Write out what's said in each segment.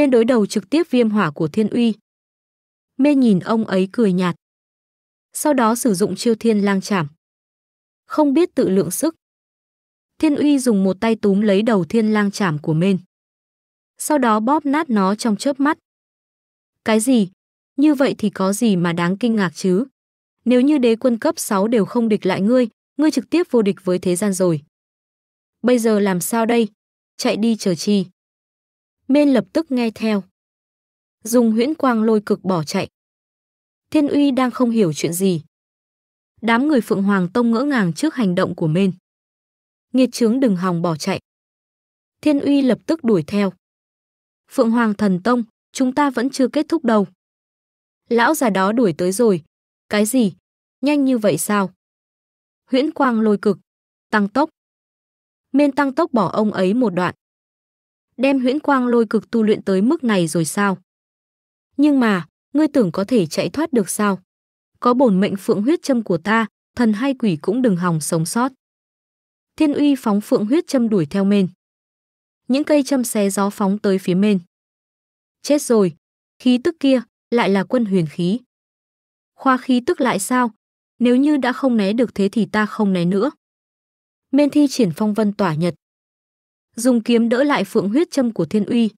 nên đối đầu trực tiếp viêm hỏa của Thiên Uy. Mê nhìn ông ấy cười nhạt. Sau đó sử dụng chiêu thiên lang chảm. Không biết tự lượng sức. Thiên Uy dùng một tay túm lấy đầu thiên lang chảm của Mên. Sau đó bóp nát nó trong chớp mắt. Cái gì? Như vậy thì có gì mà đáng kinh ngạc chứ? Nếu như đế quân cấp 6 đều không địch lại ngươi, ngươi trực tiếp vô địch với thế gian rồi. Bây giờ làm sao đây? Chạy đi chờ chi. Mên lập tức nghe theo. Dùng huyễn quang lôi cực bỏ chạy. Thiên uy đang không hiểu chuyện gì. Đám người Phượng Hoàng Tông ngỡ ngàng trước hành động của Mên. Nghiệt chướng đừng hòng bỏ chạy. Thiên uy lập tức đuổi theo. Phượng Hoàng Thần Tông, chúng ta vẫn chưa kết thúc đâu. Lão già đó đuổi tới rồi. Cái gì? Nhanh như vậy sao? Huyễn quang lôi cực. Tăng tốc. Miên tăng tốc bỏ ông ấy một đoạn đem huyễn quang lôi cực tu luyện tới mức này rồi sao? Nhưng mà, ngươi tưởng có thể chạy thoát được sao? Có bổn mệnh phượng huyết châm của ta, thần hay quỷ cũng đừng hòng sống sót. Thiên uy phóng phượng huyết châm đuổi theo mên. Những cây châm xé gió phóng tới phía mên. Chết rồi, khí tức kia lại là quân huyền khí. Khoa khí tức lại sao? Nếu như đã không né được thế thì ta không né nữa. Mên thi triển phong vân tỏa nhật, dùng kiếm đỡ lại phượng huyết châm của Thiên Uy.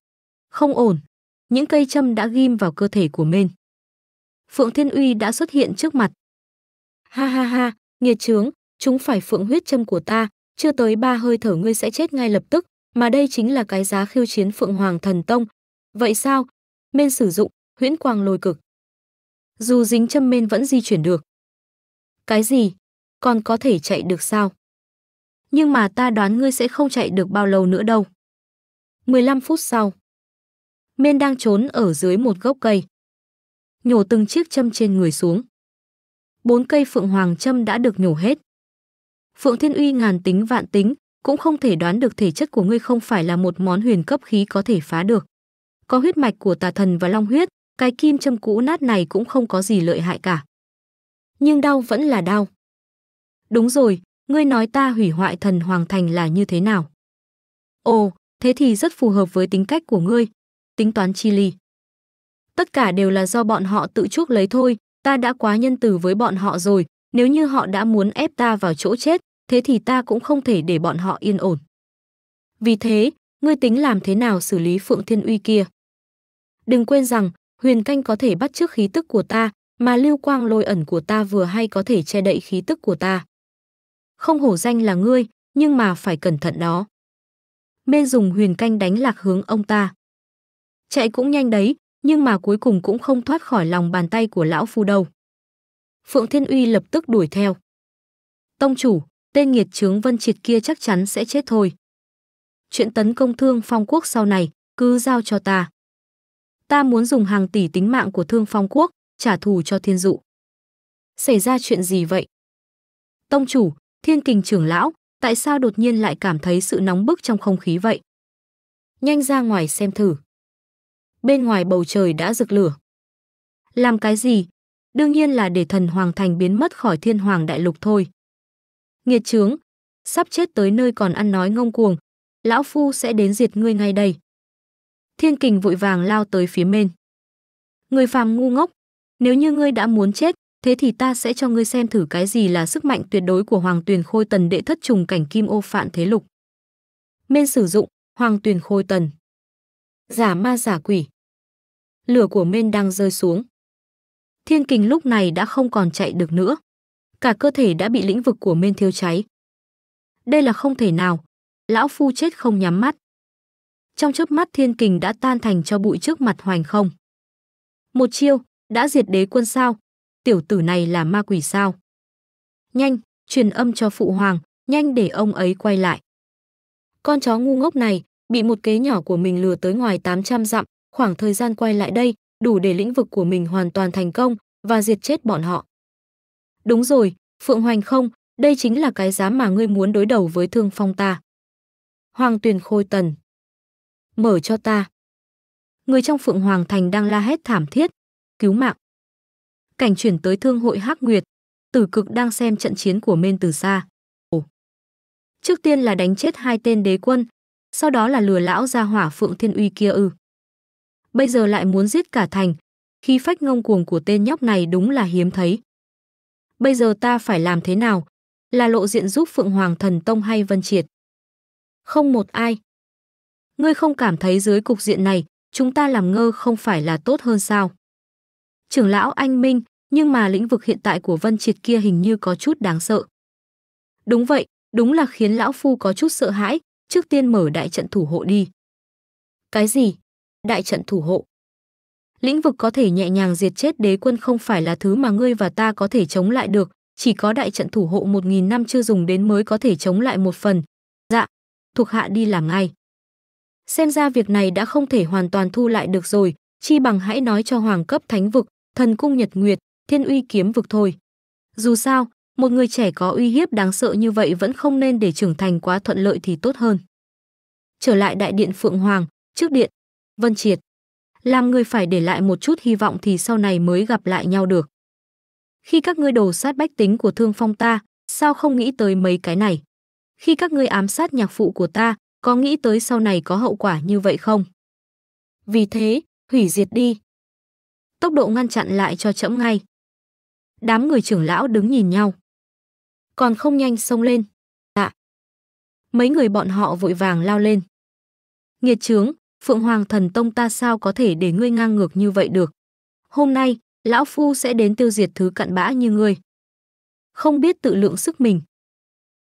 Không ổn, những cây châm đã ghim vào cơ thể của Mên. Phượng Thiên Uy đã xuất hiện trước mặt. Ha ha ha, nghiệt trướng, chúng phải phượng huyết châm của ta, chưa tới ba hơi thở ngươi sẽ chết ngay lập tức, mà đây chính là cái giá khiêu chiến Phượng Hoàng Thần Tông. Vậy sao? Mên sử dụng, huyễn quang lồi cực. Dù dính châm mên vẫn di chuyển được. Cái gì? Còn có thể chạy được sao? nhưng mà ta đoán ngươi sẽ không chạy được bao lâu nữa đâu. 15 phút sau, Miên đang trốn ở dưới một gốc cây. Nhổ từng chiếc châm trên người xuống. Bốn cây phượng hoàng châm đã được nhổ hết. Phượng Thiên Uy ngàn tính vạn tính, cũng không thể đoán được thể chất của ngươi không phải là một món huyền cấp khí có thể phá được. Có huyết mạch của tà thần và long huyết, cái kim châm cũ nát này cũng không có gì lợi hại cả. Nhưng đau vẫn là đau. Đúng rồi, ngươi nói ta hủy hoại thần hoàng thành là như thế nào? Ồ, thế thì rất phù hợp với tính cách của ngươi, tính toán chi ly. Tất cả đều là do bọn họ tự chuốc lấy thôi, ta đã quá nhân từ với bọn họ rồi, nếu như họ đã muốn ép ta vào chỗ chết, thế thì ta cũng không thể để bọn họ yên ổn. Vì thế, ngươi tính làm thế nào xử lý Phượng Thiên Uy kia? Đừng quên rằng, huyền canh có thể bắt trước khí tức của ta, mà lưu quang lôi ẩn của ta vừa hay có thể che đậy khí tức của ta không hổ danh là ngươi, nhưng mà phải cẩn thận đó. Mên dùng huyền canh đánh lạc hướng ông ta. Chạy cũng nhanh đấy, nhưng mà cuối cùng cũng không thoát khỏi lòng bàn tay của lão phu đâu. Phượng Thiên Uy lập tức đuổi theo. Tông chủ, tên nghiệt trướng vân triệt kia chắc chắn sẽ chết thôi. Chuyện tấn công thương phong quốc sau này, cứ giao cho ta. Ta muốn dùng hàng tỷ tính mạng của thương phong quốc, trả thù cho thiên dụ. Xảy ra chuyện gì vậy? Tông chủ, Thiên kình trưởng lão, tại sao đột nhiên lại cảm thấy sự nóng bức trong không khí vậy? Nhanh ra ngoài xem thử. Bên ngoài bầu trời đã rực lửa. Làm cái gì? Đương nhiên là để thần hoàng thành biến mất khỏi thiên hoàng đại lục thôi. Nghiệt trướng, sắp chết tới nơi còn ăn nói ngông cuồng, lão phu sẽ đến diệt ngươi ngay đây. Thiên kình vội vàng lao tới phía bên. Người phàm ngu ngốc, nếu như ngươi đã muốn chết, thế thì ta sẽ cho ngươi xem thử cái gì là sức mạnh tuyệt đối của Hoàng Tuyền Khôi Tần đệ thất trùng cảnh kim ô phạn thế lục. Mên sử dụng Hoàng Tuyền Khôi Tần. Giả ma giả quỷ. Lửa của Mên đang rơi xuống. Thiên Kình lúc này đã không còn chạy được nữa. Cả cơ thể đã bị lĩnh vực của Mên thiêu cháy. Đây là không thể nào. Lão phu chết không nhắm mắt. Trong chớp mắt Thiên Kình đã tan thành cho bụi trước mặt Hoành Không. Một chiêu đã diệt đế quân sao? tiểu tử này là ma quỷ sao? Nhanh, truyền âm cho phụ hoàng, nhanh để ông ấy quay lại. Con chó ngu ngốc này bị một kế nhỏ của mình lừa tới ngoài 800 dặm, khoảng thời gian quay lại đây đủ để lĩnh vực của mình hoàn toàn thành công và diệt chết bọn họ. Đúng rồi, Phượng Hoành không, đây chính là cái giá mà ngươi muốn đối đầu với Thương Phong ta. Hoàng Tuyền Khôi Tần Mở cho ta. Người trong Phượng Hoàng Thành đang la hét thảm thiết. Cứu mạng cảnh chuyển tới thương hội Hắc Nguyệt, Tử Cực đang xem trận chiến của Mên từ xa. Ồ. Trước tiên là đánh chết hai tên đế quân, sau đó là lừa lão ra hỏa Phượng Thiên Uy kia ư? Bây giờ lại muốn giết cả thành, khi phách ngông cuồng của tên nhóc này đúng là hiếm thấy. Bây giờ ta phải làm thế nào? Là lộ diện giúp Phượng Hoàng Thần Tông hay Vân Triệt? Không một ai. Ngươi không cảm thấy dưới cục diện này, chúng ta làm ngơ không phải là tốt hơn sao? Trưởng lão anh Minh, nhưng mà lĩnh vực hiện tại của Vân Triệt kia hình như có chút đáng sợ. Đúng vậy, đúng là khiến lão phu có chút sợ hãi, trước tiên mở đại trận thủ hộ đi. Cái gì? Đại trận thủ hộ? Lĩnh vực có thể nhẹ nhàng diệt chết đế quân không phải là thứ mà ngươi và ta có thể chống lại được, chỉ có đại trận thủ hộ một nghìn năm chưa dùng đến mới có thể chống lại một phần. Dạ, thuộc hạ đi làm ngay. Xem ra việc này đã không thể hoàn toàn thu lại được rồi, chi bằng hãy nói cho hoàng cấp thánh vực, thần cung nhật nguyệt, thiên uy kiếm vực thôi. Dù sao, một người trẻ có uy hiếp đáng sợ như vậy vẫn không nên để trưởng thành quá thuận lợi thì tốt hơn. Trở lại đại điện Phượng Hoàng, trước điện, Vân Triệt. Làm người phải để lại một chút hy vọng thì sau này mới gặp lại nhau được. Khi các ngươi đồ sát bách tính của thương phong ta, sao không nghĩ tới mấy cái này? Khi các ngươi ám sát nhạc phụ của ta, có nghĩ tới sau này có hậu quả như vậy không? Vì thế, hủy diệt đi. Tốc độ ngăn chặn lại cho chậm ngay đám người trưởng lão đứng nhìn nhau. Còn không nhanh xông lên. Dạ. Mấy người bọn họ vội vàng lao lên. Nghiệt trướng, Phượng Hoàng Thần Tông ta sao có thể để ngươi ngang ngược như vậy được. Hôm nay, lão phu sẽ đến tiêu diệt thứ cặn bã như ngươi. Không biết tự lượng sức mình.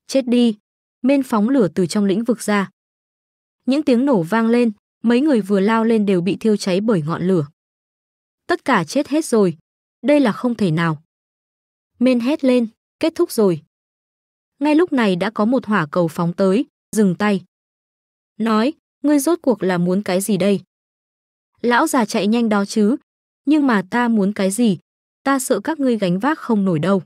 Chết đi. Mên phóng lửa từ trong lĩnh vực ra. Những tiếng nổ vang lên, mấy người vừa lao lên đều bị thiêu cháy bởi ngọn lửa. Tất cả chết hết rồi. Đây là không thể nào. Men hét lên, kết thúc rồi. Ngay lúc này đã có một hỏa cầu phóng tới, dừng tay. Nói, ngươi rốt cuộc là muốn cái gì đây? Lão già chạy nhanh đó chứ, nhưng mà ta muốn cái gì? Ta sợ các ngươi gánh vác không nổi đâu.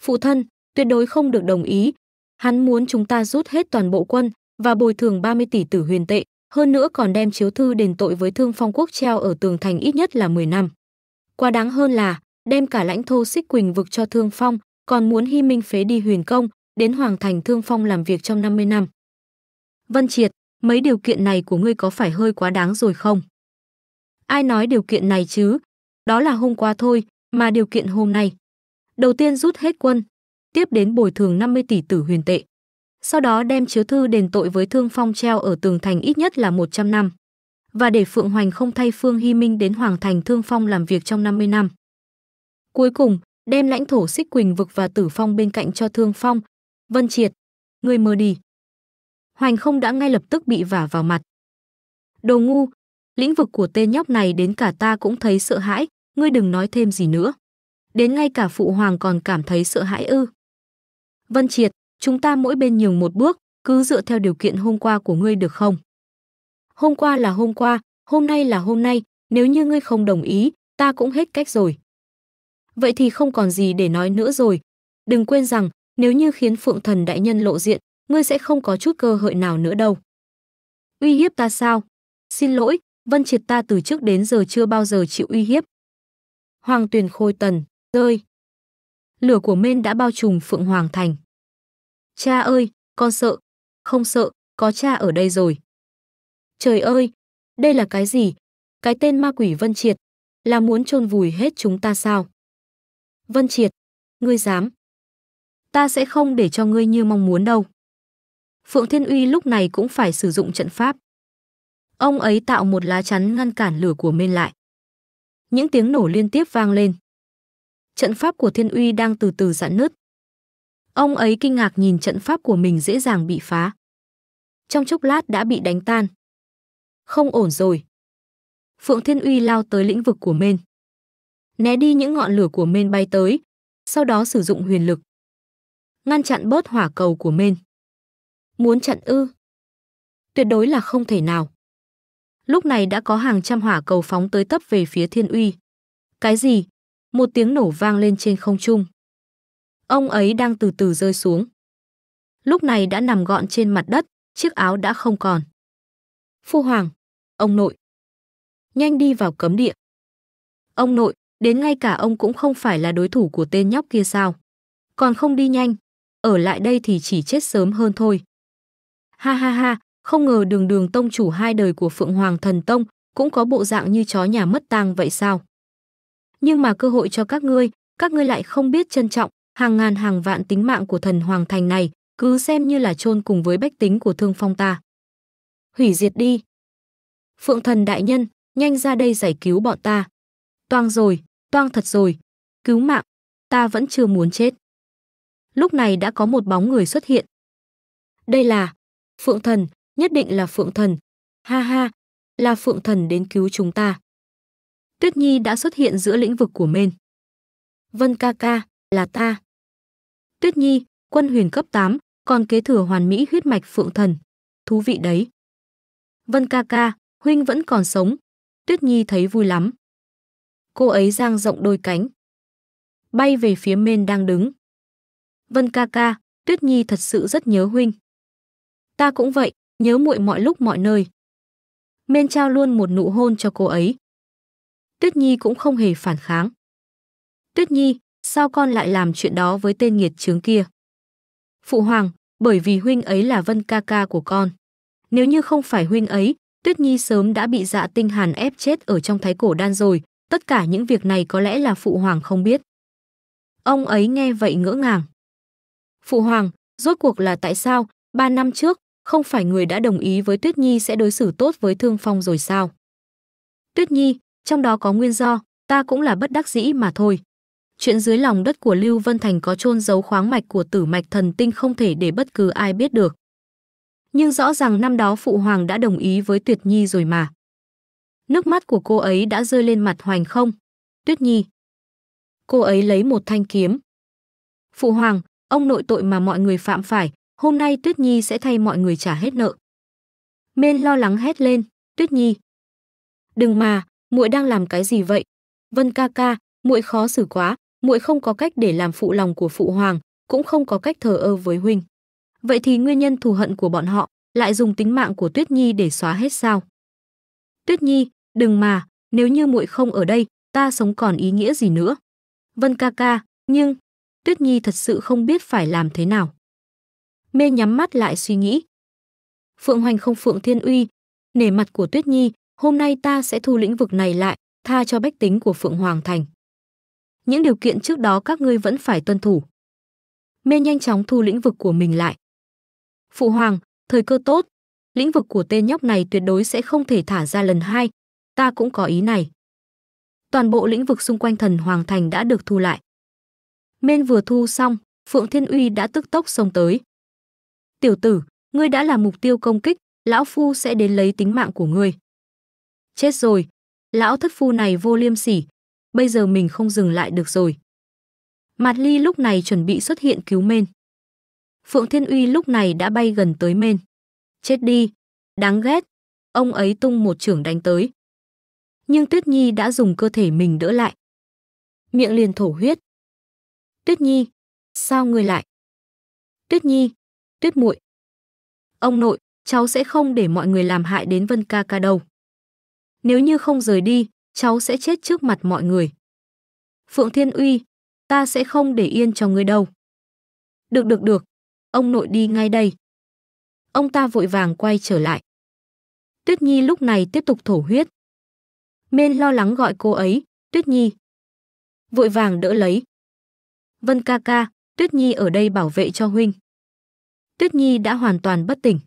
Phụ thân, tuyệt đối không được đồng ý. Hắn muốn chúng ta rút hết toàn bộ quân và bồi thường 30 tỷ tử huyền tệ, hơn nữa còn đem chiếu thư đền tội với thương phong quốc treo ở tường thành ít nhất là 10 năm. Quá đáng hơn là, đem cả lãnh thổ xích quỳnh vực cho Thương Phong, còn muốn hy minh phế đi huyền công, đến hoàng thành Thương Phong làm việc trong 50 năm. Vân Triệt, mấy điều kiện này của ngươi có phải hơi quá đáng rồi không? Ai nói điều kiện này chứ? Đó là hôm qua thôi, mà điều kiện hôm nay. Đầu tiên rút hết quân, tiếp đến bồi thường 50 tỷ tử huyền tệ. Sau đó đem chiếu thư đền tội với Thương Phong treo ở tường thành ít nhất là 100 năm. Và để Phượng Hoành không thay Phương Hy Minh đến Hoàng Thành Thương Phong làm việc trong 50 năm. Cuối cùng, đem lãnh thổ xích quỳnh vực và tử phong bên cạnh cho thương phong. Vân Triệt, người mơ đi. Hoành không đã ngay lập tức bị vả vào mặt. Đồ ngu, lĩnh vực của tên nhóc này đến cả ta cũng thấy sợ hãi, ngươi đừng nói thêm gì nữa. Đến ngay cả phụ hoàng còn cảm thấy sợ hãi ư. Vân Triệt, chúng ta mỗi bên nhường một bước, cứ dựa theo điều kiện hôm qua của ngươi được không? Hôm qua là hôm qua, hôm nay là hôm nay, nếu như ngươi không đồng ý, ta cũng hết cách rồi vậy thì không còn gì để nói nữa rồi. Đừng quên rằng, nếu như khiến Phượng Thần đại nhân lộ diện, ngươi sẽ không có chút cơ hội nào nữa đâu. Uy hiếp ta sao? Xin lỗi, Vân Triệt ta từ trước đến giờ chưa bao giờ chịu uy hiếp. Hoàng Tuyền Khôi Tần, rơi. Lửa của men đã bao trùm Phượng Hoàng Thành. Cha ơi, con sợ. Không sợ, có cha ở đây rồi. Trời ơi, đây là cái gì? Cái tên ma quỷ Vân Triệt là muốn chôn vùi hết chúng ta sao? Vân Triệt, ngươi dám. Ta sẽ không để cho ngươi như mong muốn đâu. Phượng Thiên Uy lúc này cũng phải sử dụng trận pháp. Ông ấy tạo một lá chắn ngăn cản lửa của mên lại. Những tiếng nổ liên tiếp vang lên. Trận pháp của Thiên Uy đang từ từ giãn nứt. Ông ấy kinh ngạc nhìn trận pháp của mình dễ dàng bị phá. Trong chốc lát đã bị đánh tan. Không ổn rồi. Phượng Thiên Uy lao tới lĩnh vực của mên né đi những ngọn lửa của mên bay tới, sau đó sử dụng huyền lực. Ngăn chặn bớt hỏa cầu của mên. Muốn chặn ư? Tuyệt đối là không thể nào. Lúc này đã có hàng trăm hỏa cầu phóng tới tấp về phía Thiên Uy. Cái gì? Một tiếng nổ vang lên trên không trung. Ông ấy đang từ từ rơi xuống. Lúc này đã nằm gọn trên mặt đất, chiếc áo đã không còn. Phu Hoàng, ông nội. Nhanh đi vào cấm địa. Ông nội, Đến ngay cả ông cũng không phải là đối thủ của tên nhóc kia sao. Còn không đi nhanh, ở lại đây thì chỉ chết sớm hơn thôi. Ha ha ha, không ngờ đường đường tông chủ hai đời của Phượng Hoàng Thần Tông cũng có bộ dạng như chó nhà mất tang vậy sao. Nhưng mà cơ hội cho các ngươi, các ngươi lại không biết trân trọng, hàng ngàn hàng vạn tính mạng của thần Hoàng Thành này cứ xem như là chôn cùng với bách tính của thương phong ta. Hủy diệt đi. Phượng thần đại nhân, nhanh ra đây giải cứu bọn ta. Toang rồi, toang thật rồi. Cứu mạng, ta vẫn chưa muốn chết. Lúc này đã có một bóng người xuất hiện. Đây là Phượng Thần, nhất định là Phượng Thần. Ha ha, là Phượng Thần đến cứu chúng ta. Tuyết Nhi đã xuất hiện giữa lĩnh vực của men. Vân ca ca, là ta. Tuyết Nhi, quân huyền cấp 8, còn kế thừa hoàn mỹ huyết mạch Phượng Thần. Thú vị đấy. Vân ca ca, huynh vẫn còn sống. Tuyết Nhi thấy vui lắm cô ấy giang rộng đôi cánh. Bay về phía mên đang đứng. Vân ca ca, Tuyết Nhi thật sự rất nhớ huynh. Ta cũng vậy, nhớ muội mọi lúc mọi nơi. Mên trao luôn một nụ hôn cho cô ấy. Tuyết Nhi cũng không hề phản kháng. Tuyết Nhi, sao con lại làm chuyện đó với tên nghiệt chướng kia? Phụ hoàng, bởi vì huynh ấy là Vân ca ca của con. Nếu như không phải huynh ấy, Tuyết Nhi sớm đã bị dạ tinh hàn ép chết ở trong thái cổ đan rồi, Tất cả những việc này có lẽ là phụ hoàng không biết. Ông ấy nghe vậy ngỡ ngàng. Phụ hoàng, rốt cuộc là tại sao, ba năm trước, không phải người đã đồng ý với Tuyết Nhi sẽ đối xử tốt với Thương Phong rồi sao? Tuyết Nhi, trong đó có nguyên do, ta cũng là bất đắc dĩ mà thôi. Chuyện dưới lòng đất của Lưu Vân Thành có chôn giấu khoáng mạch của tử mạch thần tinh không thể để bất cứ ai biết được. Nhưng rõ ràng năm đó Phụ Hoàng đã đồng ý với Tuyệt Nhi rồi mà. Nước mắt của cô ấy đã rơi lên mặt Hoành không. Tuyết Nhi. Cô ấy lấy một thanh kiếm. Phụ hoàng, ông nội tội mà mọi người phạm phải, hôm nay Tuyết Nhi sẽ thay mọi người trả hết nợ. Mên lo lắng hét lên, Tuyết Nhi. Đừng mà, muội đang làm cái gì vậy? Vân ca ca, muội khó xử quá, muội không có cách để làm phụ lòng của phụ hoàng, cũng không có cách thờ ơ với huynh. Vậy thì nguyên nhân thù hận của bọn họ lại dùng tính mạng của Tuyết Nhi để xóa hết sao? Tuyết Nhi, đừng mà nếu như muội không ở đây ta sống còn ý nghĩa gì nữa vân ca ca nhưng tuyết nhi thật sự không biết phải làm thế nào mê nhắm mắt lại suy nghĩ phượng hoành không phượng thiên uy nể mặt của tuyết nhi hôm nay ta sẽ thu lĩnh vực này lại tha cho bách tính của phượng hoàng thành những điều kiện trước đó các ngươi vẫn phải tuân thủ mê nhanh chóng thu lĩnh vực của mình lại phụ hoàng thời cơ tốt lĩnh vực của tên nhóc này tuyệt đối sẽ không thể thả ra lần hai ta cũng có ý này. Toàn bộ lĩnh vực xung quanh thần Hoàng Thành đã được thu lại. Mên vừa thu xong, Phượng Thiên Uy đã tức tốc xông tới. Tiểu tử, ngươi đã là mục tiêu công kích, lão phu sẽ đến lấy tính mạng của ngươi. Chết rồi, lão thất phu này vô liêm sỉ, bây giờ mình không dừng lại được rồi. Mạt Ly lúc này chuẩn bị xuất hiện cứu Mên. Phượng Thiên Uy lúc này đã bay gần tới Mên. Chết đi, đáng ghét. Ông ấy tung một chưởng đánh tới nhưng Tuyết Nhi đã dùng cơ thể mình đỡ lại. Miệng liền thổ huyết. Tuyết Nhi, sao người lại? Tuyết Nhi, Tuyết muội. Ông nội, cháu sẽ không để mọi người làm hại đến Vân ca ca đâu. Nếu như không rời đi, cháu sẽ chết trước mặt mọi người. Phượng Thiên Uy, ta sẽ không để yên cho ngươi đâu. Được được được, ông nội đi ngay đây. Ông ta vội vàng quay trở lại. Tuyết Nhi lúc này tiếp tục thổ huyết, Mên lo lắng gọi cô ấy, Tuyết Nhi. Vội vàng đỡ lấy. Vân ca ca, Tuyết Nhi ở đây bảo vệ cho huynh. Tuyết Nhi đã hoàn toàn bất tỉnh.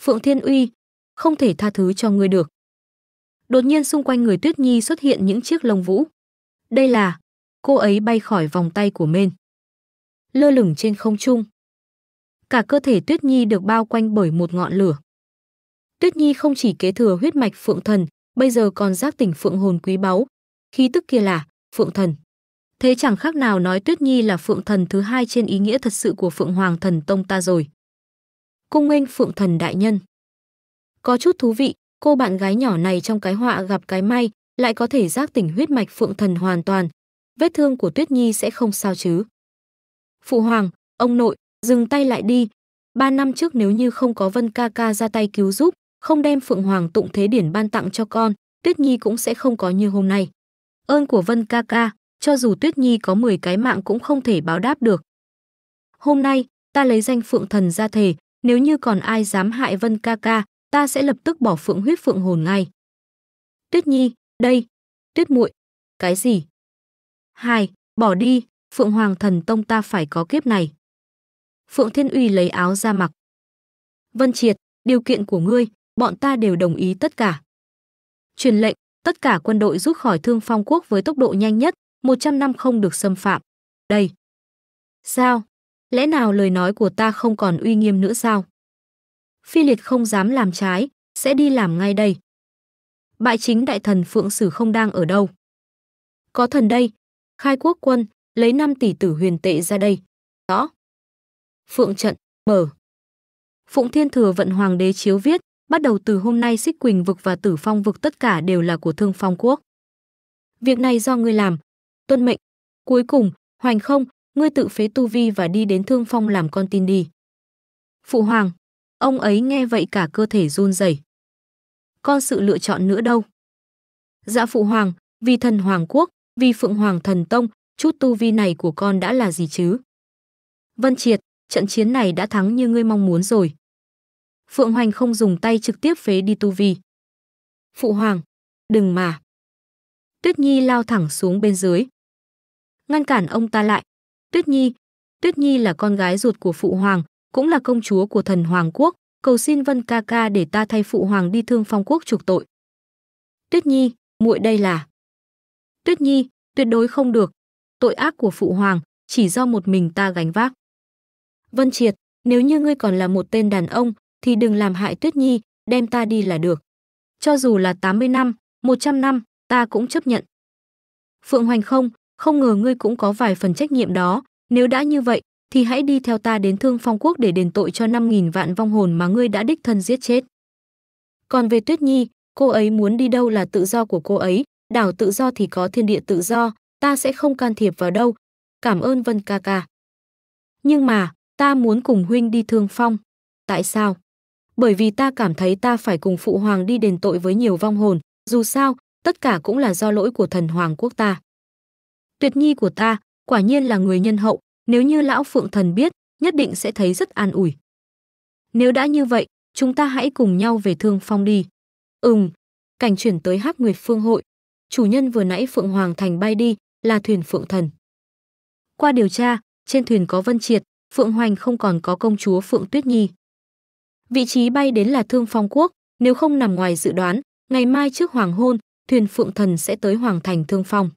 Phượng Thiên Uy, không thể tha thứ cho ngươi được. Đột nhiên xung quanh người Tuyết Nhi xuất hiện những chiếc lông vũ. Đây là, cô ấy bay khỏi vòng tay của Mên. Lơ lửng trên không trung. Cả cơ thể Tuyết Nhi được bao quanh bởi một ngọn lửa. Tuyết Nhi không chỉ kế thừa huyết mạch Phượng Thần bây giờ còn giác tỉnh phượng hồn quý báu, khí tức kia là phượng thần. Thế chẳng khác nào nói Tuyết Nhi là phượng thần thứ hai trên ý nghĩa thật sự của Phượng Hoàng Thần Tông ta rồi. Cung nghênh phượng thần đại nhân. Có chút thú vị, cô bạn gái nhỏ này trong cái họa gặp cái may, lại có thể giác tỉnh huyết mạch phượng thần hoàn toàn. Vết thương của Tuyết Nhi sẽ không sao chứ. Phụ hoàng, ông nội, dừng tay lại đi. Ba năm trước nếu như không có Vân ca ca ra tay cứu giúp, không đem Phượng Hoàng Tụng Thế Điển ban tặng cho con, Tuyết Nhi cũng sẽ không có như hôm nay. Ơn của Vân ca ca, cho dù Tuyết Nhi có 10 cái mạng cũng không thể báo đáp được. Hôm nay, ta lấy danh Phượng Thần ra thề, nếu như còn ai dám hại Vân ca ca, ta sẽ lập tức bỏ Phượng huyết Phượng hồn ngay. Tuyết Nhi, đây, Tuyết muội, cái gì? Hai, bỏ đi, Phượng Hoàng Thần Tông ta phải có kiếp này. Phượng Thiên Uy lấy áo ra mặc. Vân Triệt, điều kiện của ngươi, bọn ta đều đồng ý tất cả. Truyền lệnh, tất cả quân đội rút khỏi Thương Phong quốc với tốc độ nhanh nhất, 100 năm không được xâm phạm. Đây. Sao? Lẽ nào lời nói của ta không còn uy nghiêm nữa sao? Phi liệt không dám làm trái, sẽ đi làm ngay đây. Bại chính đại thần Phượng Sử không đang ở đâu. Có thần đây, khai quốc quân, lấy 5 tỷ tử huyền tệ ra đây. Đó. Phượng trận, mở. Phụng Thiên Thừa vận Hoàng đế chiếu viết, Bắt đầu từ hôm nay xích quỳnh vực và tử phong vực tất cả đều là của thương phong quốc. Việc này do ngươi làm. Tuân mệnh. Cuối cùng, hoành không, ngươi tự phế tu vi và đi đến thương phong làm con tin đi. Phụ hoàng, ông ấy nghe vậy cả cơ thể run rẩy. Con sự lựa chọn nữa đâu. Dạ phụ hoàng, vì thần hoàng quốc, vì phượng hoàng thần tông, chút tu vi này của con đã là gì chứ? Vân Triệt, trận chiến này đã thắng như ngươi mong muốn rồi. Phượng Hoành không dùng tay trực tiếp phế đi tu vi. Phụ hoàng, đừng mà. Tuyết Nhi lao thẳng xuống bên dưới. Ngăn cản ông ta lại. Tuyết Nhi, Tuyết Nhi là con gái ruột của phụ hoàng, cũng là công chúa của thần hoàng quốc, cầu xin Vân ca ca để ta thay phụ hoàng đi thương phong quốc trục tội. Tuyết Nhi, muội đây là. Tuyết Nhi, tuyệt đối không được. Tội ác của phụ hoàng chỉ do một mình ta gánh vác. Vân Triệt, nếu như ngươi còn là một tên đàn ông, thì đừng làm hại Tuyết Nhi, đem ta đi là được. Cho dù là 80 năm, 100 năm, ta cũng chấp nhận. Phượng Hoành không, không ngờ ngươi cũng có vài phần trách nhiệm đó, nếu đã như vậy, thì hãy đi theo ta đến Thương Phong Quốc để đền tội cho 5.000 vạn vong hồn mà ngươi đã đích thân giết chết. Còn về Tuyết Nhi, cô ấy muốn đi đâu là tự do của cô ấy, đảo tự do thì có thiên địa tự do, ta sẽ không can thiệp vào đâu. Cảm ơn Vân ca ca. Nhưng mà, ta muốn cùng huynh đi Thương Phong. Tại sao? bởi vì ta cảm thấy ta phải cùng phụ hoàng đi đền tội với nhiều vong hồn, dù sao, tất cả cũng là do lỗi của thần hoàng quốc ta. Tuyệt nhi của ta, quả nhiên là người nhân hậu, nếu như lão phượng thần biết, nhất định sẽ thấy rất an ủi. Nếu đã như vậy, chúng ta hãy cùng nhau về thương phong đi. Ừm, cảnh chuyển tới Hắc Nguyệt Phương hội, chủ nhân vừa nãy Phượng Hoàng Thành bay đi, là thuyền Phượng Thần. Qua điều tra, trên thuyền có Vân Triệt, Phượng Hoành không còn có công chúa Phượng Tuyết Nhi. Vị trí bay đến là Thương Phong Quốc, nếu không nằm ngoài dự đoán, ngày mai trước hoàng hôn, thuyền Phượng Thần sẽ tới Hoàng Thành Thương Phong.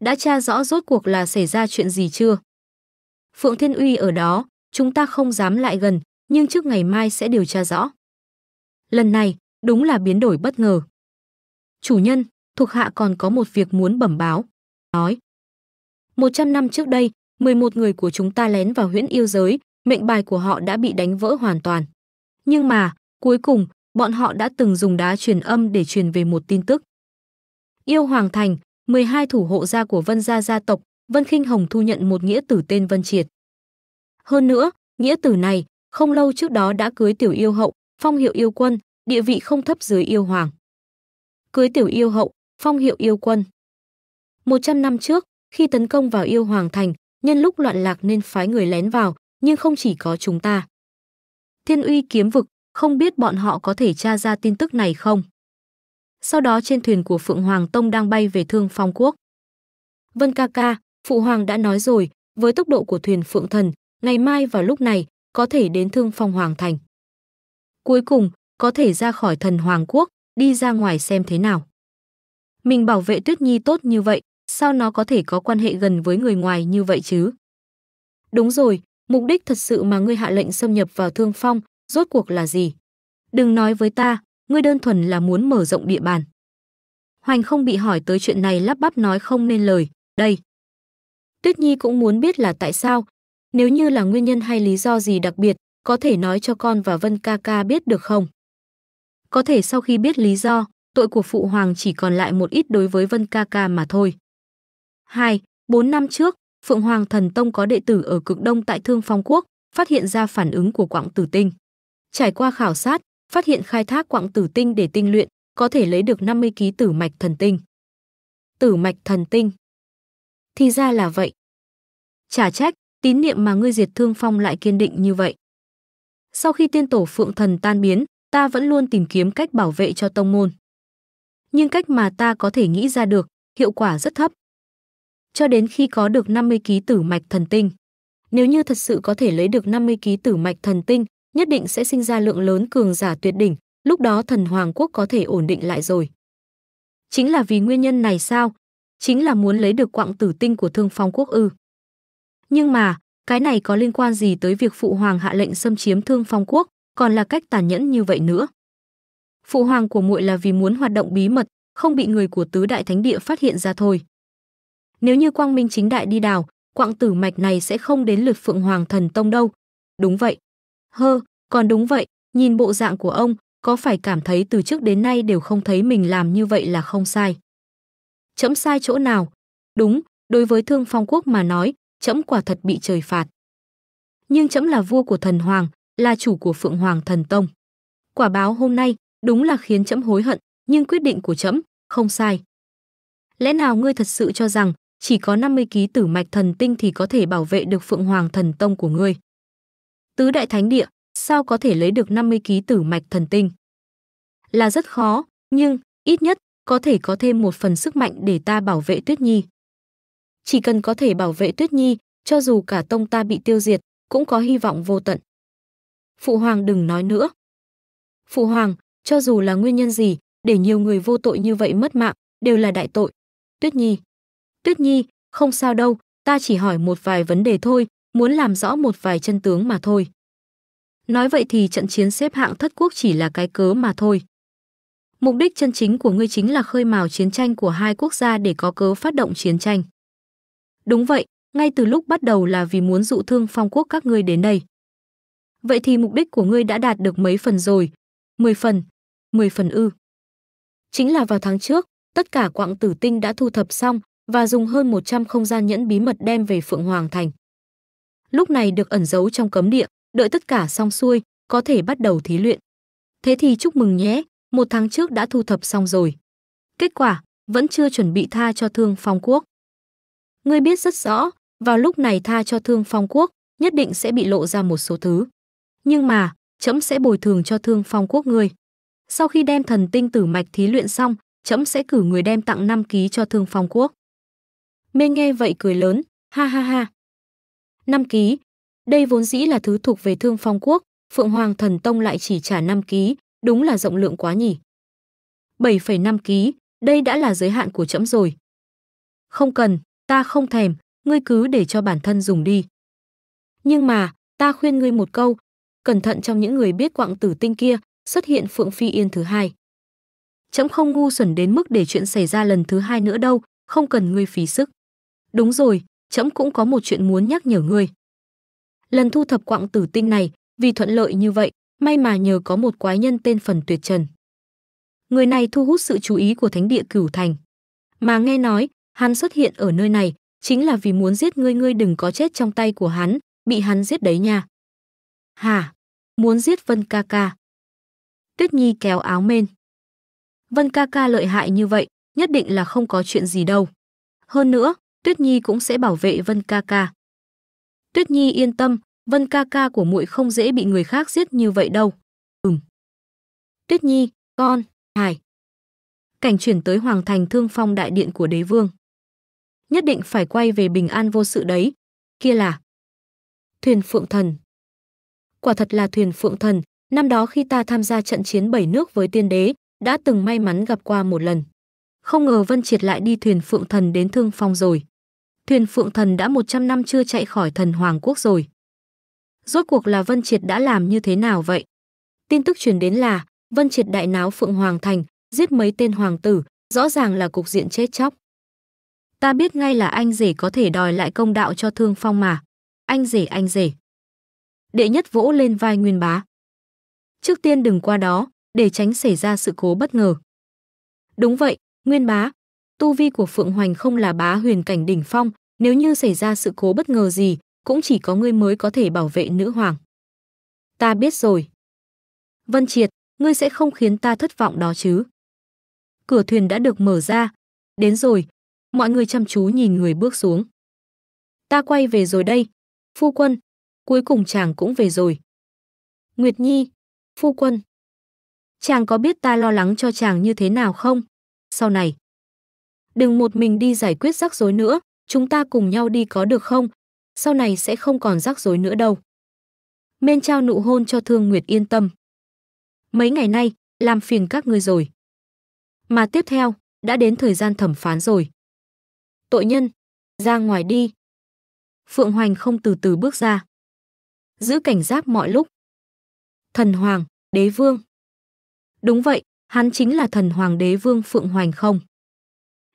Đã tra rõ rốt cuộc là xảy ra chuyện gì chưa? Phượng Thiên Uy ở đó, chúng ta không dám lại gần, nhưng trước ngày mai sẽ điều tra rõ. Lần này, đúng là biến đổi bất ngờ. Chủ nhân, thuộc hạ còn có một việc muốn bẩm báo. Nói, 100 năm trước đây, 11 người của chúng ta lén vào huyễn yêu giới, mệnh bài của họ đã bị đánh vỡ hoàn toàn. Nhưng mà, cuối cùng, bọn họ đã từng dùng đá truyền âm để truyền về một tin tức. Yêu Hoàng Thành, 12 thủ hộ gia của Vân Gia gia tộc, Vân kinh Hồng thu nhận một nghĩa tử tên Vân Triệt. Hơn nữa, nghĩa tử này, không lâu trước đó đã cưới tiểu yêu hậu, phong hiệu yêu quân, địa vị không thấp dưới yêu hoàng. Cưới tiểu yêu hậu, phong hiệu yêu quân. 100 năm trước, khi tấn công vào yêu hoàng thành, nhân lúc loạn lạc nên phái người lén vào, nhưng không chỉ có chúng ta. Thiên uy kiếm vực, không biết bọn họ có thể tra ra tin tức này không. Sau đó trên thuyền của Phượng Hoàng Tông đang bay về Thương Phong Quốc. Vân ca ca, Phụ Hoàng đã nói rồi, với tốc độ của thuyền Phượng Thần, ngày mai vào lúc này, có thể đến Thương Phong Hoàng Thành. Cuối cùng, có thể ra khỏi thần Hoàng Quốc, đi ra ngoài xem thế nào. Mình bảo vệ Tuyết Nhi tốt như vậy, sao nó có thể có quan hệ gần với người ngoài như vậy chứ? Đúng rồi, Mục đích thật sự mà ngươi hạ lệnh xâm nhập vào Thương Phong, rốt cuộc là gì? Đừng nói với ta, ngươi đơn thuần là muốn mở rộng địa bàn. Hoành không bị hỏi tới chuyện này lắp bắp nói không nên lời, đây. Tuyết Nhi cũng muốn biết là tại sao, nếu như là nguyên nhân hay lý do gì đặc biệt, có thể nói cho con và Vân ca ca biết được không? Có thể sau khi biết lý do, tội của phụ hoàng chỉ còn lại một ít đối với Vân ca ca mà thôi. Hai, bốn năm trước, Phượng Hoàng Thần Tông có đệ tử ở cực đông tại Thương Phong Quốc, phát hiện ra phản ứng của quặng tử tinh. Trải qua khảo sát, phát hiện khai thác quặng tử tinh để tinh luyện, có thể lấy được 50 ký tử mạch thần tinh. Tử mạch thần tinh. Thì ra là vậy. Chả trách, tín niệm mà ngươi diệt thương phong lại kiên định như vậy. Sau khi tiên tổ phượng thần tan biến, ta vẫn luôn tìm kiếm cách bảo vệ cho tông môn. Nhưng cách mà ta có thể nghĩ ra được, hiệu quả rất thấp, cho đến khi có được 50 ký tử mạch thần tinh. Nếu như thật sự có thể lấy được 50 ký tử mạch thần tinh, nhất định sẽ sinh ra lượng lớn cường giả tuyệt đỉnh, lúc đó thần hoàng quốc có thể ổn định lại rồi. Chính là vì nguyên nhân này sao? Chính là muốn lấy được quặng tử tinh của Thương Phong quốc ư? Nhưng mà, cái này có liên quan gì tới việc phụ hoàng hạ lệnh xâm chiếm Thương Phong quốc, còn là cách tàn nhẫn như vậy nữa? Phụ hoàng của muội là vì muốn hoạt động bí mật, không bị người của tứ đại thánh địa phát hiện ra thôi. Nếu như quang minh chính đại đi đào, quạng tử mạch này sẽ không đến lượt Phượng Hoàng Thần Tông đâu. Đúng vậy. Hơ, còn đúng vậy, nhìn bộ dạng của ông, có phải cảm thấy từ trước đến nay đều không thấy mình làm như vậy là không sai. Chấm sai chỗ nào? Đúng, đối với Thương Phong Quốc mà nói, chấm quả thật bị trời phạt. Nhưng chấm là vua của thần hoàng, là chủ của Phượng Hoàng Thần Tông. Quả báo hôm nay đúng là khiến chấm hối hận, nhưng quyết định của chấm không sai. Lẽ nào ngươi thật sự cho rằng chỉ có 50 ký tử mạch thần tinh thì có thể bảo vệ được Phượng Hoàng thần tông của ngươi. Tứ đại thánh địa, sao có thể lấy được 50 ký tử mạch thần tinh? Là rất khó, nhưng ít nhất có thể có thêm một phần sức mạnh để ta bảo vệ Tuyết Nhi. Chỉ cần có thể bảo vệ Tuyết Nhi, cho dù cả tông ta bị tiêu diệt, cũng có hy vọng vô tận. Phụ hoàng đừng nói nữa. Phụ hoàng, cho dù là nguyên nhân gì, để nhiều người vô tội như vậy mất mạng, đều là đại tội. Tuyết Nhi, Tuyết Nhi, không sao đâu, ta chỉ hỏi một vài vấn đề thôi, muốn làm rõ một vài chân tướng mà thôi. Nói vậy thì trận chiến xếp hạng thất quốc chỉ là cái cớ mà thôi. Mục đích chân chính của ngươi chính là khơi mào chiến tranh của hai quốc gia để có cớ phát động chiến tranh. Đúng vậy, ngay từ lúc bắt đầu là vì muốn dụ thương phong quốc các ngươi đến đây. Vậy thì mục đích của ngươi đã đạt được mấy phần rồi? 10 phần, 10 phần ư. Chính là vào tháng trước, tất cả quạng tử tinh đã thu thập xong, và dùng hơn 100 không gian nhẫn bí mật đem về Phượng Hoàng Thành. Lúc này được ẩn giấu trong cấm địa, đợi tất cả xong xuôi, có thể bắt đầu thí luyện. Thế thì chúc mừng nhé, một tháng trước đã thu thập xong rồi. Kết quả, vẫn chưa chuẩn bị tha cho Thương Phong Quốc. Ngươi biết rất rõ, vào lúc này tha cho Thương Phong Quốc, nhất định sẽ bị lộ ra một số thứ. Nhưng mà, chấm sẽ bồi thường cho Thương Phong Quốc ngươi. Sau khi đem thần tinh tử mạch thí luyện xong, chấm sẽ cử người đem tặng năm ký cho Thương Phong Quốc. Mê nghe vậy cười lớn, ha ha ha. năm ký. Đây vốn dĩ là thứ thuộc về Thương Phong Quốc, Phượng Hoàng Thần Tông lại chỉ trả năm ký, đúng là rộng lượng quá nhỉ. 7,5 ký, đây đã là giới hạn của trẫm rồi. Không cần, ta không thèm, ngươi cứ để cho bản thân dùng đi. Nhưng mà, ta khuyên ngươi một câu, cẩn thận trong những người biết quạng tử tinh kia, xuất hiện Phượng Phi Yên thứ hai. Trẫm không ngu xuẩn đến mức để chuyện xảy ra lần thứ hai nữa đâu, không cần ngươi phí sức. Đúng rồi, trẫm cũng có một chuyện muốn nhắc nhở ngươi. Lần thu thập quạng tử tinh này, vì thuận lợi như vậy, may mà nhờ có một quái nhân tên Phần Tuyệt Trần. Người này thu hút sự chú ý của thánh địa Cửu Thành. Mà nghe nói, hắn xuất hiện ở nơi này chính là vì muốn giết ngươi, ngươi đừng có chết trong tay của hắn, bị hắn giết đấy nha. Hà, Muốn giết Vân ca ca? Tuyết Nhi kéo áo mên. Vân ca ca lợi hại như vậy, nhất định là không có chuyện gì đâu. Hơn nữa, Tuyết Nhi cũng sẽ bảo vệ Vân ca ca. Tuyết Nhi yên tâm, Vân ca ca của muội không dễ bị người khác giết như vậy đâu. Ừm. Tuyết Nhi, con, hài. Cảnh chuyển tới Hoàng Thành Thương Phong đại điện của đế vương. Nhất định phải quay về bình an vô sự đấy. Kia là Thuyền Phượng Thần. Quả thật là Thuyền Phượng Thần, năm đó khi ta tham gia trận chiến bảy nước với tiên đế, đã từng may mắn gặp qua một lần. Không ngờ Vân Triệt lại đi Thuyền Phượng Thần đến Thương Phong rồi. Thuyền Phượng Thần đã 100 năm chưa chạy khỏi thần Hoàng Quốc rồi. Rốt cuộc là Vân Triệt đã làm như thế nào vậy? Tin tức truyền đến là Vân Triệt đại náo Phượng Hoàng Thành, giết mấy tên hoàng tử, rõ ràng là cục diện chết chóc. Ta biết ngay là anh rể có thể đòi lại công đạo cho Thương Phong mà. Anh rể anh rể. Đệ nhất vỗ lên vai Nguyên Bá. Trước tiên đừng qua đó, để tránh xảy ra sự cố bất ngờ. Đúng vậy, Nguyên Bá, tu vi của Phượng Hoành không là bá huyền cảnh đỉnh phong, nếu như xảy ra sự cố bất ngờ gì, cũng chỉ có ngươi mới có thể bảo vệ nữ hoàng. Ta biết rồi. Vân Triệt, ngươi sẽ không khiến ta thất vọng đó chứ. Cửa thuyền đã được mở ra. Đến rồi, mọi người chăm chú nhìn người bước xuống. Ta quay về rồi đây. Phu quân, cuối cùng chàng cũng về rồi. Nguyệt Nhi, phu quân. Chàng có biết ta lo lắng cho chàng như thế nào không? Sau này, đừng một mình đi giải quyết rắc rối nữa, chúng ta cùng nhau đi có được không? Sau này sẽ không còn rắc rối nữa đâu. Men trao nụ hôn cho Thương Nguyệt yên tâm. Mấy ngày nay, làm phiền các ngươi rồi. Mà tiếp theo, đã đến thời gian thẩm phán rồi. Tội nhân, ra ngoài đi. Phượng Hoành không từ từ bước ra. Giữ cảnh giác mọi lúc. Thần Hoàng, Đế Vương. Đúng vậy, hắn chính là thần Hoàng Đế Vương Phượng Hoành không?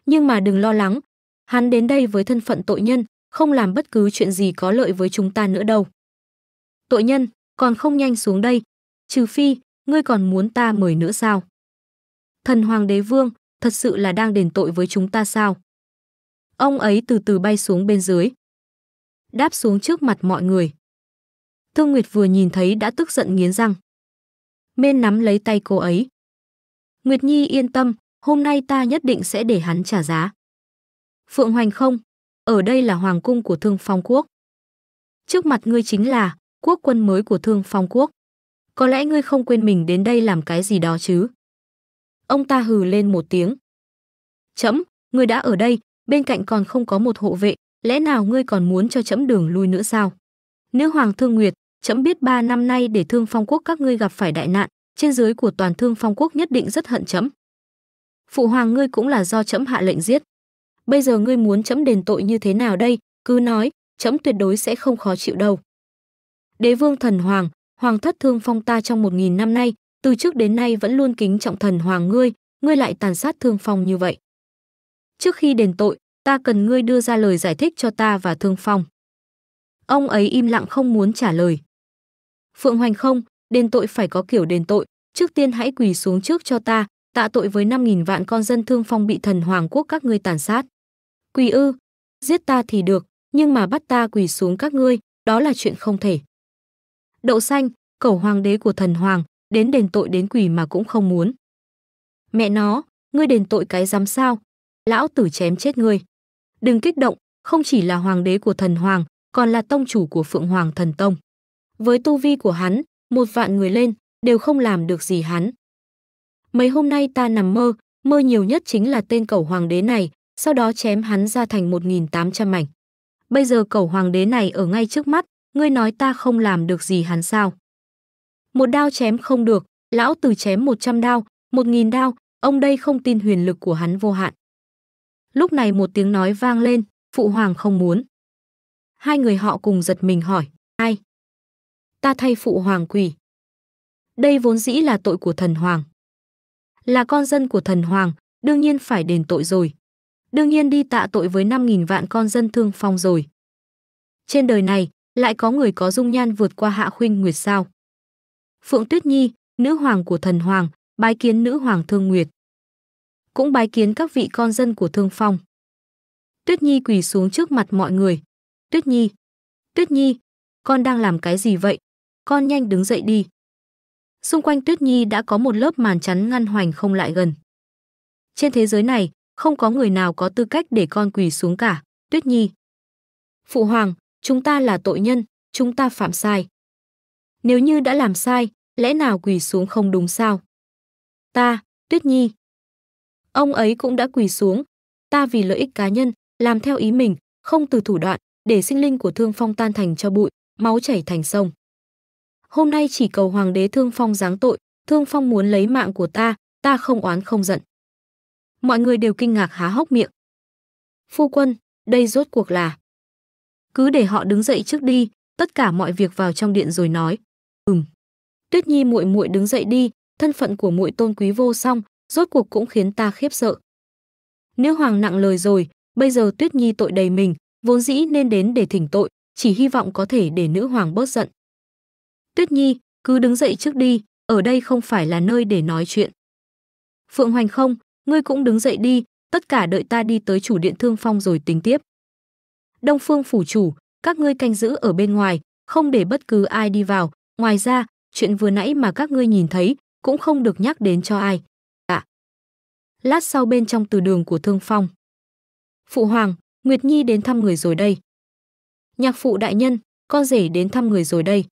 nhưng mà đừng lo lắng, hắn đến đây với thân phận tội nhân, không làm bất cứ chuyện gì có lợi với chúng ta nữa đâu. Tội nhân, còn không nhanh xuống đây, trừ phi, ngươi còn muốn ta mời nữa sao? Thần Hoàng Đế Vương, thật sự là đang đền tội với chúng ta sao? Ông ấy từ từ bay xuống bên dưới. Đáp xuống trước mặt mọi người. Thương Nguyệt vừa nhìn thấy đã tức giận nghiến răng. Mên nắm lấy tay cô ấy. Nguyệt Nhi yên tâm, hôm nay ta nhất định sẽ để hắn trả giá. Phượng Hoành không, ở đây là hoàng cung của Thương Phong Quốc. Trước mặt ngươi chính là quốc quân mới của Thương Phong Quốc. Có lẽ ngươi không quên mình đến đây làm cái gì đó chứ? Ông ta hừ lên một tiếng. Chấm, ngươi đã ở đây, bên cạnh còn không có một hộ vệ, lẽ nào ngươi còn muốn cho chấm đường lui nữa sao? Nữ hoàng Thương Nguyệt, chấm biết ba năm nay để Thương Phong Quốc các ngươi gặp phải đại nạn, trên dưới của toàn Thương Phong Quốc nhất định rất hận chấm phụ hoàng ngươi cũng là do chấm hạ lệnh giết bây giờ ngươi muốn chấm đền tội như thế nào đây cứ nói chấm tuyệt đối sẽ không khó chịu đâu đế vương thần hoàng hoàng thất thương phong ta trong một nghìn năm nay từ trước đến nay vẫn luôn kính trọng thần hoàng ngươi ngươi lại tàn sát thương phong như vậy trước khi đền tội ta cần ngươi đưa ra lời giải thích cho ta và thương phong ông ấy im lặng không muốn trả lời phượng hoành không đền tội phải có kiểu đền tội trước tiên hãy quỳ xuống trước cho ta tạ tội với 5.000 vạn con dân thương phong bị thần hoàng quốc các ngươi tàn sát. Quỳ ư, giết ta thì được, nhưng mà bắt ta quỳ xuống các ngươi, đó là chuyện không thể. Đậu xanh, cẩu hoàng đế của thần hoàng, đến đền tội đến quỳ mà cũng không muốn. Mẹ nó, ngươi đền tội cái dám sao? Lão tử chém chết ngươi. Đừng kích động, không chỉ là hoàng đế của thần hoàng, còn là tông chủ của Phượng Hoàng Thần Tông. Với tu vi của hắn, một vạn người lên đều không làm được gì hắn. Mấy hôm nay ta nằm mơ, mơ nhiều nhất chính là tên cẩu hoàng đế này, sau đó chém hắn ra thành 1.800 mảnh. Bây giờ cẩu hoàng đế này ở ngay trước mắt, ngươi nói ta không làm được gì hắn sao? Một đao chém không được, lão tử chém 100 đao, 1.000 đao, ông đây không tin huyền lực của hắn vô hạn. Lúc này một tiếng nói vang lên, phụ hoàng không muốn. Hai người họ cùng giật mình hỏi, ai? Ta thay phụ hoàng quỳ. Đây vốn dĩ là tội của thần hoàng là con dân của thần hoàng, đương nhiên phải đền tội rồi. Đương nhiên đi tạ tội với 5.000 vạn con dân thương phong rồi. Trên đời này, lại có người có dung nhan vượt qua hạ khuynh nguyệt sao. Phượng Tuyết Nhi, nữ hoàng của thần hoàng, bái kiến nữ hoàng thương nguyệt. Cũng bái kiến các vị con dân của thương phong. Tuyết Nhi quỳ xuống trước mặt mọi người. Tuyết Nhi, Tuyết Nhi, con đang làm cái gì vậy? Con nhanh đứng dậy đi. Xung quanh Tuyết Nhi đã có một lớp màn chắn ngăn hoành không lại gần. Trên thế giới này, không có người nào có tư cách để con quỳ xuống cả, Tuyết Nhi. Phụ hoàng, chúng ta là tội nhân, chúng ta phạm sai. Nếu như đã làm sai, lẽ nào quỳ xuống không đúng sao? Ta, Tuyết Nhi. Ông ấy cũng đã quỳ xuống. Ta vì lợi ích cá nhân, làm theo ý mình, không từ thủ đoạn, để sinh linh của Thương Phong tan thành cho bụi, máu chảy thành sông hôm nay chỉ cầu hoàng đế thương phong giáng tội, thương phong muốn lấy mạng của ta, ta không oán không giận. Mọi người đều kinh ngạc há hốc miệng. Phu quân, đây rốt cuộc là... Cứ để họ đứng dậy trước đi, tất cả mọi việc vào trong điện rồi nói. Ừm. Tuyết Nhi muội muội đứng dậy đi, thân phận của muội tôn quý vô song, rốt cuộc cũng khiến ta khiếp sợ. nếu hoàng nặng lời rồi, bây giờ Tuyết Nhi tội đầy mình, vốn dĩ nên đến để thỉnh tội, chỉ hy vọng có thể để nữ hoàng bớt giận. Tuyết Nhi, cứ đứng dậy trước đi, ở đây không phải là nơi để nói chuyện. Phượng Hoành không, ngươi cũng đứng dậy đi, tất cả đợi ta đi tới chủ điện thương phong rồi tính tiếp. Đông Phương phủ chủ, các ngươi canh giữ ở bên ngoài, không để bất cứ ai đi vào, ngoài ra, chuyện vừa nãy mà các ngươi nhìn thấy cũng không được nhắc đến cho ai. À. Lát sau bên trong từ đường của thương phong. Phụ hoàng, Nguyệt Nhi đến thăm người rồi đây. Nhạc phụ đại nhân, con rể đến thăm người rồi đây.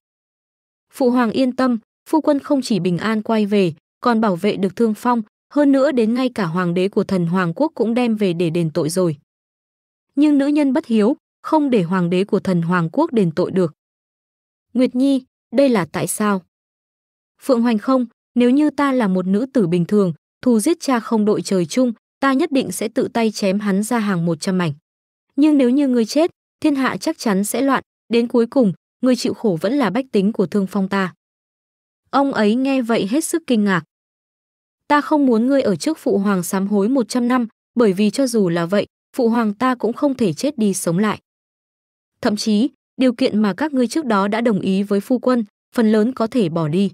Phụ hoàng yên tâm, phu quân không chỉ bình an quay về, còn bảo vệ được thương phong, hơn nữa đến ngay cả hoàng đế của thần hoàng quốc cũng đem về để đền tội rồi. Nhưng nữ nhân bất hiếu, không để hoàng đế của thần hoàng quốc đền tội được. Nguyệt Nhi, đây là tại sao? Phượng Hoành không, nếu như ta là một nữ tử bình thường, thù giết cha không đội trời chung, ta nhất định sẽ tự tay chém hắn ra hàng 100 mảnh. Nhưng nếu như ngươi chết, thiên hạ chắc chắn sẽ loạn, đến cuối cùng, người chịu khổ vẫn là bách tính của thương phong ta. Ông ấy nghe vậy hết sức kinh ngạc. Ta không muốn ngươi ở trước phụ hoàng sám hối 100 năm, bởi vì cho dù là vậy, phụ hoàng ta cũng không thể chết đi sống lại. Thậm chí, điều kiện mà các ngươi trước đó đã đồng ý với phu quân, phần lớn có thể bỏ đi.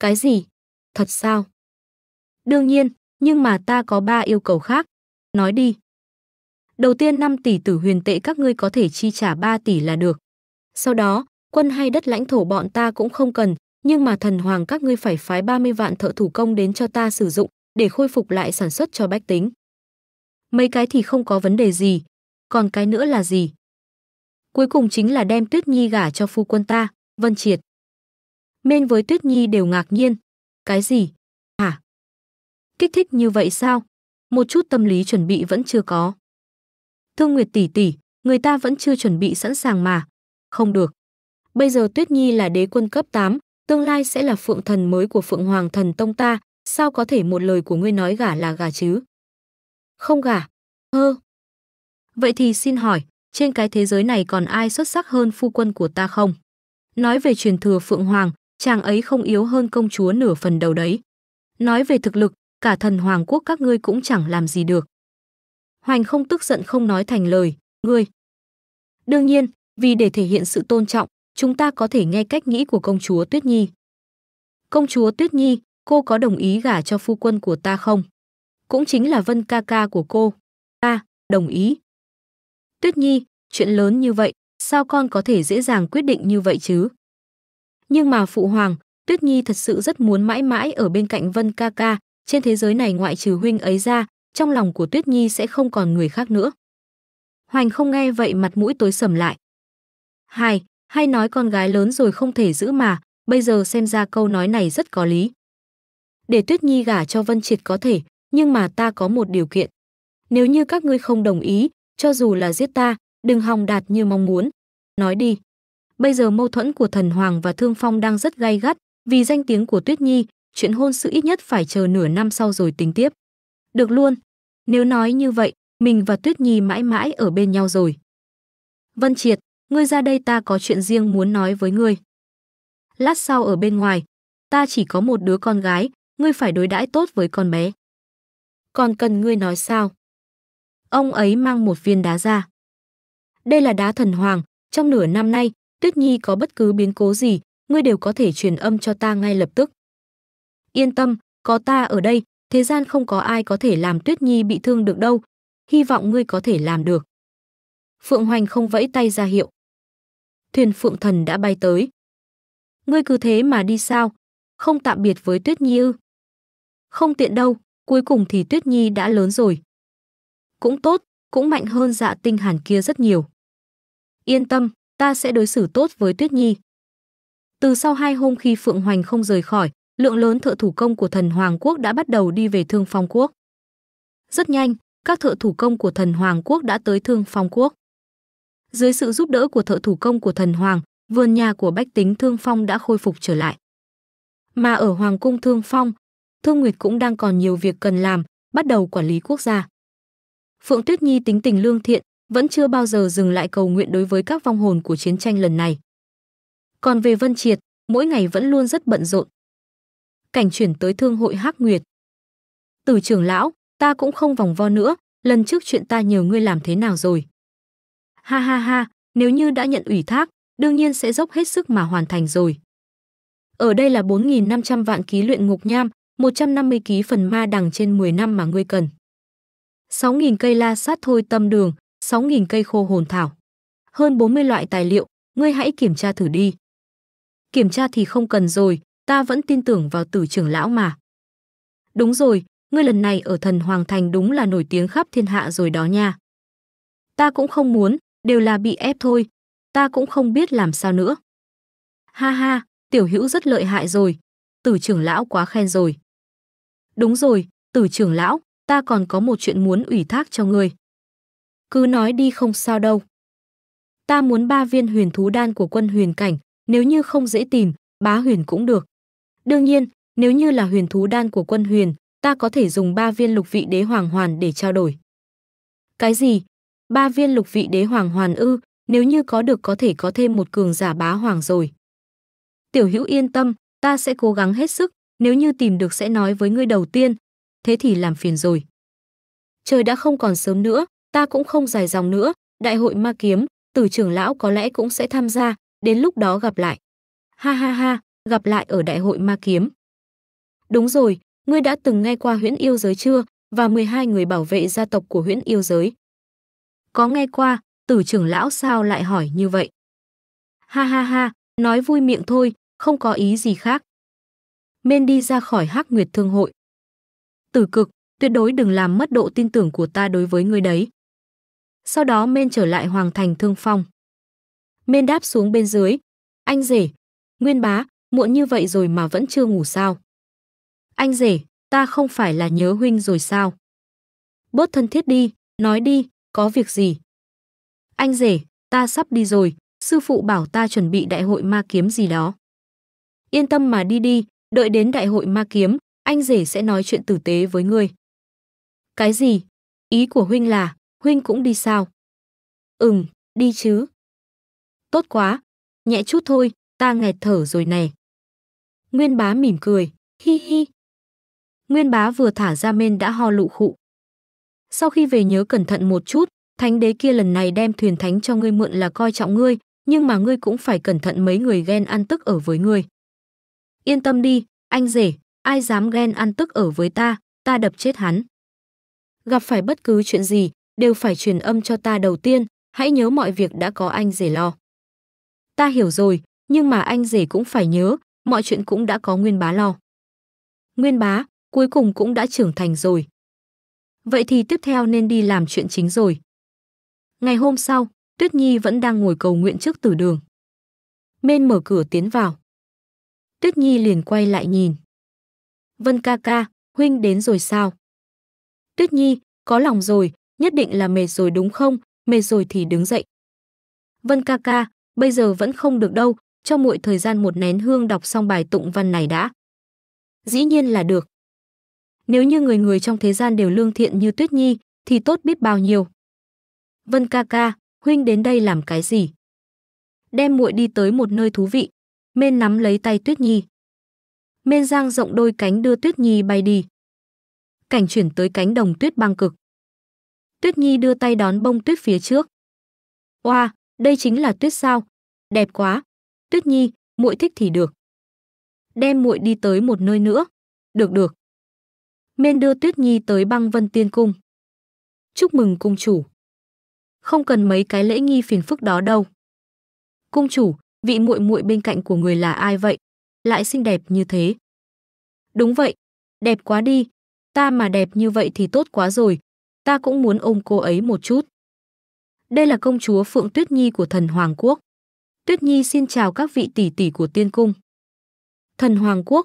Cái gì? Thật sao? Đương nhiên, nhưng mà ta có ba yêu cầu khác. Nói đi. Đầu tiên 5 tỷ tử huyền tệ các ngươi có thể chi trả 3 tỷ là được. Sau đó, quân hay đất lãnh thổ bọn ta cũng không cần, nhưng mà thần hoàng các ngươi phải phái 30 vạn thợ thủ công đến cho ta sử dụng để khôi phục lại sản xuất cho bách tính. Mấy cái thì không có vấn đề gì, còn cái nữa là gì? Cuối cùng chính là đem Tuyết Nhi gả cho phu quân ta, Vân Triệt. Mên với Tuyết Nhi đều ngạc nhiên. Cái gì? Hả? Kích thích như vậy sao? Một chút tâm lý chuẩn bị vẫn chưa có. Thương Nguyệt tỷ tỷ, người ta vẫn chưa chuẩn bị sẵn sàng mà, không được. Bây giờ Tuyết Nhi là đế quân cấp 8, tương lai sẽ là phượng thần mới của phượng hoàng thần tông ta, sao có thể một lời của ngươi nói gả là gả chứ? Không gả. Hơ. Vậy thì xin hỏi, trên cái thế giới này còn ai xuất sắc hơn phu quân của ta không? Nói về truyền thừa Phượng Hoàng, chàng ấy không yếu hơn công chúa nửa phần đầu đấy. Nói về thực lực, cả thần Hoàng quốc các ngươi cũng chẳng làm gì được. Hoành không tức giận không nói thành lời, ngươi. Đương nhiên, vì để thể hiện sự tôn trọng, chúng ta có thể nghe cách nghĩ của công chúa Tuyết Nhi. Công chúa Tuyết Nhi, cô có đồng ý gả cho phu quân của ta không? Cũng chính là Vân ca ca của cô. Ta, đồng ý. Tuyết Nhi, chuyện lớn như vậy, sao con có thể dễ dàng quyết định như vậy chứ? Nhưng mà phụ hoàng, Tuyết Nhi thật sự rất muốn mãi mãi ở bên cạnh Vân ca ca, trên thế giới này ngoại trừ huynh ấy ra, trong lòng của Tuyết Nhi sẽ không còn người khác nữa. Hoành không nghe vậy mặt mũi tối sầm lại, Hai, hay nói con gái lớn rồi không thể giữ mà, bây giờ xem ra câu nói này rất có lý. Để Tuyết Nhi gả cho Vân Triệt có thể, nhưng mà ta có một điều kiện. Nếu như các ngươi không đồng ý, cho dù là giết ta, đừng hòng đạt như mong muốn. Nói đi. Bây giờ mâu thuẫn của thần hoàng và thương phong đang rất gay gắt, vì danh tiếng của Tuyết Nhi, chuyện hôn sự ít nhất phải chờ nửa năm sau rồi tính tiếp. Được luôn. Nếu nói như vậy, mình và Tuyết Nhi mãi mãi ở bên nhau rồi. Vân Triệt, ngươi ra đây ta có chuyện riêng muốn nói với ngươi. Lát sau ở bên ngoài, ta chỉ có một đứa con gái, ngươi phải đối đãi tốt với con bé. Còn cần ngươi nói sao? Ông ấy mang một viên đá ra. Đây là đá thần hoàng, trong nửa năm nay, Tuyết Nhi có bất cứ biến cố gì, ngươi đều có thể truyền âm cho ta ngay lập tức. Yên tâm, có ta ở đây, thế gian không có ai có thể làm Tuyết Nhi bị thương được đâu, hy vọng ngươi có thể làm được. Phượng Hoành không vẫy tay ra hiệu thuyền phượng thần đã bay tới. Ngươi cứ thế mà đi sao? Không tạm biệt với Tuyết Nhi ư? Không tiện đâu, cuối cùng thì Tuyết Nhi đã lớn rồi. Cũng tốt, cũng mạnh hơn dạ tinh hàn kia rất nhiều. Yên tâm, ta sẽ đối xử tốt với Tuyết Nhi. Từ sau hai hôm khi Phượng Hoành không rời khỏi, lượng lớn thợ thủ công của thần Hoàng Quốc đã bắt đầu đi về Thương Phong Quốc. Rất nhanh, các thợ thủ công của thần Hoàng Quốc đã tới Thương Phong Quốc. Dưới sự giúp đỡ của thợ thủ công của thần hoàng, vườn nhà của bách tính Thương Phong đã khôi phục trở lại. Mà ở Hoàng cung Thương Phong, Thương Nguyệt cũng đang còn nhiều việc cần làm, bắt đầu quản lý quốc gia. Phượng Tuyết Nhi tính tình lương thiện, vẫn chưa bao giờ dừng lại cầu nguyện đối với các vong hồn của chiến tranh lần này. Còn về Vân Triệt, mỗi ngày vẫn luôn rất bận rộn. Cảnh chuyển tới Thương hội Hắc Nguyệt. Tử trưởng lão, ta cũng không vòng vo nữa, lần trước chuyện ta nhờ ngươi làm thế nào rồi? Ha ha ha, nếu như đã nhận ủy thác, đương nhiên sẽ dốc hết sức mà hoàn thành rồi. Ở đây là 4.500 vạn ký luyện ngục nham, 150 ký phần ma đằng trên 10 năm mà ngươi cần. 6.000 cây la sát thôi tâm đường, 6.000 cây khô hồn thảo. Hơn 40 loại tài liệu, ngươi hãy kiểm tra thử đi. Kiểm tra thì không cần rồi, ta vẫn tin tưởng vào tử trưởng lão mà. Đúng rồi, ngươi lần này ở thần Hoàng Thành đúng là nổi tiếng khắp thiên hạ rồi đó nha. Ta cũng không muốn, đều là bị ép thôi, ta cũng không biết làm sao nữa. Ha ha, tiểu hữu rất lợi hại rồi, tử trưởng lão quá khen rồi. Đúng rồi, tử trưởng lão, ta còn có một chuyện muốn ủy thác cho ngươi. Cứ nói đi không sao đâu. Ta muốn ba viên huyền thú đan của quân huyền cảnh, nếu như không dễ tìm, bá huyền cũng được. Đương nhiên, nếu như là huyền thú đan của quân huyền, ta có thể dùng ba viên lục vị đế hoàng hoàn để trao đổi. Cái gì, ba viên lục vị đế hoàng hoàn ư, nếu như có được có thể có thêm một cường giả bá hoàng rồi. Tiểu hữu yên tâm, ta sẽ cố gắng hết sức, nếu như tìm được sẽ nói với ngươi đầu tiên, thế thì làm phiền rồi. Trời đã không còn sớm nữa, ta cũng không dài dòng nữa, đại hội ma kiếm, tử trưởng lão có lẽ cũng sẽ tham gia, đến lúc đó gặp lại. Ha ha ha, gặp lại ở đại hội ma kiếm. Đúng rồi, ngươi đã từng nghe qua huyễn yêu giới chưa, và 12 người bảo vệ gia tộc của huyễn yêu giới có nghe qua, tử trưởng lão sao lại hỏi như vậy? Ha ha ha, nói vui miệng thôi, không có ý gì khác. Men đi ra khỏi Hắc Nguyệt Thương hội. Tử cực, tuyệt đối đừng làm mất độ tin tưởng của ta đối với người đấy. Sau đó Men trở lại Hoàng Thành Thương Phong. Men đáp xuống bên dưới. Anh rể, Nguyên bá, muộn như vậy rồi mà vẫn chưa ngủ sao? Anh rể, ta không phải là nhớ huynh rồi sao? Bớt thân thiết đi, nói đi, có việc gì? Anh rể, ta sắp đi rồi, sư phụ bảo ta chuẩn bị đại hội ma kiếm gì đó. Yên tâm mà đi đi, đợi đến đại hội ma kiếm, anh rể sẽ nói chuyện tử tế với ngươi. Cái gì? Ý của huynh là, huynh cũng đi sao? Ừm, đi chứ. Tốt quá, nhẹ chút thôi, ta nghẹt thở rồi này. Nguyên bá mỉm cười, hi hi. Nguyên bá vừa thả ra men đã ho lụ khụ. Sau khi về nhớ cẩn thận một chút, thánh đế kia lần này đem thuyền thánh cho ngươi mượn là coi trọng ngươi, nhưng mà ngươi cũng phải cẩn thận mấy người ghen ăn tức ở với ngươi. Yên tâm đi, anh rể, ai dám ghen ăn tức ở với ta, ta đập chết hắn. Gặp phải bất cứ chuyện gì, đều phải truyền âm cho ta đầu tiên, hãy nhớ mọi việc đã có anh rể lo. Ta hiểu rồi, nhưng mà anh rể cũng phải nhớ, mọi chuyện cũng đã có Nguyên Bá lo. Nguyên Bá, cuối cùng cũng đã trưởng thành rồi. Vậy thì tiếp theo nên đi làm chuyện chính rồi. Ngày hôm sau, Tuyết Nhi vẫn đang ngồi cầu nguyện trước tử đường. Mên mở cửa tiến vào. Tuyết Nhi liền quay lại nhìn. Vân ca ca, huynh đến rồi sao? Tuyết Nhi, có lòng rồi, nhất định là mệt rồi đúng không? Mệt rồi thì đứng dậy. Vân ca ca, bây giờ vẫn không được đâu, cho muội thời gian một nén hương đọc xong bài tụng văn này đã. Dĩ nhiên là được, nếu như người người trong thế gian đều lương thiện như Tuyết Nhi, thì tốt biết bao nhiêu. Vân ca ca, huynh đến đây làm cái gì? Đem muội đi tới một nơi thú vị. Mên nắm lấy tay Tuyết Nhi. Mên giang rộng đôi cánh đưa Tuyết Nhi bay đi. Cảnh chuyển tới cánh đồng tuyết băng cực. Tuyết Nhi đưa tay đón bông tuyết phía trước. Oa, wow, đây chính là tuyết sao? Đẹp quá. Tuyết Nhi, muội thích thì được. Đem muội đi tới một nơi nữa. Được được men đưa Tuyết Nhi tới băng vân tiên cung. Chúc mừng cung chủ. Không cần mấy cái lễ nghi phiền phức đó đâu. Cung chủ, vị muội muội bên cạnh của người là ai vậy? Lại xinh đẹp như thế. Đúng vậy, đẹp quá đi. Ta mà đẹp như vậy thì tốt quá rồi. Ta cũng muốn ôm cô ấy một chút. Đây là công chúa Phượng Tuyết Nhi của thần Hoàng Quốc. Tuyết Nhi xin chào các vị tỷ tỷ của tiên cung. Thần Hoàng Quốc,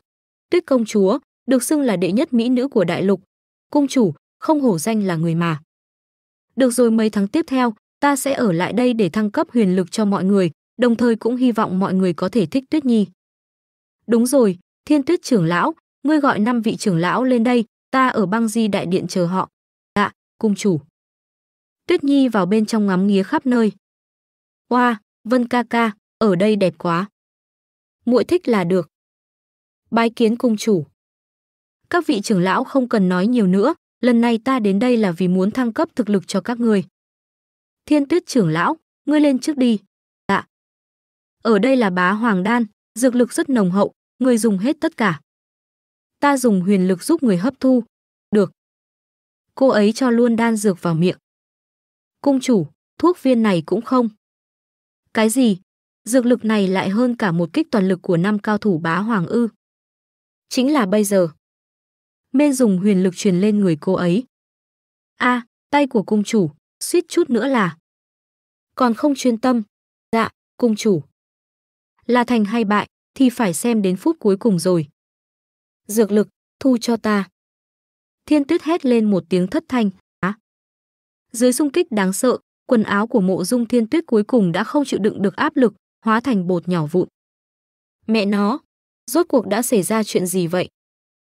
Tuyết Công Chúa, được xưng là đệ nhất mỹ nữ của đại lục. Cung chủ, không hổ danh là người mà. Được rồi mấy tháng tiếp theo, ta sẽ ở lại đây để thăng cấp huyền lực cho mọi người, đồng thời cũng hy vọng mọi người có thể thích Tuyết Nhi. Đúng rồi, Thiên Tuyết trưởng lão, ngươi gọi năm vị trưởng lão lên đây, ta ở băng di đại điện chờ họ. Dạ, cung chủ. Tuyết Nhi vào bên trong ngắm nghía khắp nơi. Oa, wow, Vân ca ca, ở đây đẹp quá. Muội thích là được. Bái kiến cung chủ các vị trưởng lão không cần nói nhiều nữa, lần này ta đến đây là vì muốn thăng cấp thực lực cho các người. Thiên Tuyết trưởng lão, ngươi lên trước đi. Dạ. Ở đây là bá hoàng đan, dược lực rất nồng hậu, ngươi dùng hết tất cả. Ta dùng huyền lực giúp người hấp thu. Được. Cô ấy cho luôn đan dược vào miệng. Cung chủ, thuốc viên này cũng không. Cái gì? Dược lực này lại hơn cả một kích toàn lực của năm cao thủ bá hoàng ư. Chính là bây giờ mê dùng huyền lực truyền lên người cô ấy. A, tay của cung chủ, suýt chút nữa là. Còn không chuyên tâm. Dạ, cung chủ. Là thành hay bại thì phải xem đến phút cuối cùng rồi. Dược lực, thu cho ta. Thiên tuyết hét lên một tiếng thất thanh. Á. Dưới xung kích đáng sợ, quần áo của mộ dung thiên tuyết cuối cùng đã không chịu đựng được áp lực, hóa thành bột nhỏ vụn. Mẹ nó, rốt cuộc đã xảy ra chuyện gì vậy?